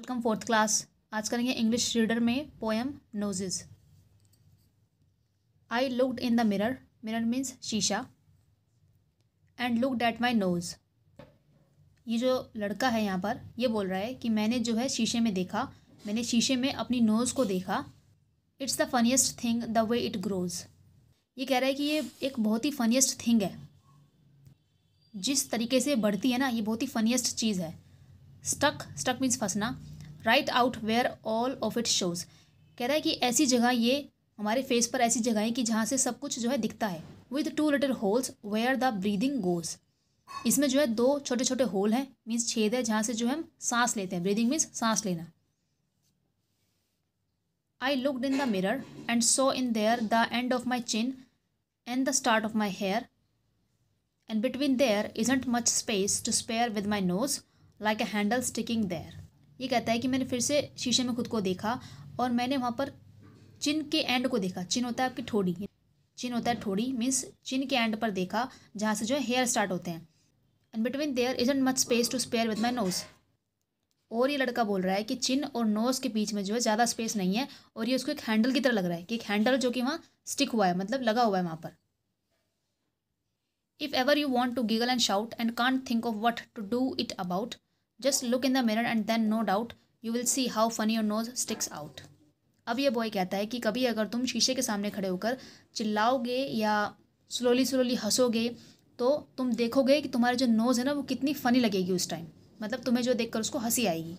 welcome fourth class आज करेंगे English reader में poem noses I looked in the mirror mirror means शीशा and looked at my nose ये जो लड़का है यहाँ पर ये बोल रहा है कि मैंने जो है शीशे में देखा मैंने शीशे में अपनी नोज़ को देखा it's the funniest thing the way it grows ये कह रहा है कि ये एक बहुत ही फनीस्ट थिंग है जिस तरीके से बढ़ती है ना ये बहुत ही फनीस्ट चीज़ है स्टक स्टक मीन्स फंसना right out where all of it shows कह रहा है कि ऐसी जगह ये हमारे फेस पर ऐसी जगह है कि जहाँ से सब कुछ जो है दिखता है with two little holes where the breathing goes इसमें जो है दो छोटे छोटे होल हैं मीन्स छेद है जहाँ से जो है हम सांस लेते हैं ब्रीदिंग मीन्स सांस लेना I looked in the mirror and so in there the end of my chin and the start of my hair and between there isn't much space to spare with my nose like a handle sticking there ये कहता है कि मैंने फिर से शीशे में खुद को देखा और मैंने वहाँ पर चिन के एंड को देखा चिन होता है आपकी ठोड़ी चिन होता है ठोड़ी मीन्स चिन के एंड पर देखा जहाँ से जो है हेयर स्टार्ट होते हैं and between there is much space to spare with my nose और ये लड़का बोल रहा है कि चिन और नोज के बीच में जो है ज़्यादा स्पेस नहीं है और ये उसको एक हैंडल की तरह लग रहा है कि एक हैंडल जो कि वहाँ स्टिक हुआ है मतलब लगा हुआ है वहाँ पर if ever you want to giggle and shout and can't think of what to do it about just look in the mirror and then no doubt you will see how funny your nose sticks out अब ये boy कहता है कि कभी अगर तुम शीशे के सामने खड़े होकर चिल्लाओगे या स्लोली स्लोली हंसोगे तो तुम देखोगे कि तुम्हारे जो नोज़ है ना वो कितनी फ़नी लगेगी उस टाइम मतलब तुम्हें जो देखकर उसको हंसी आएगी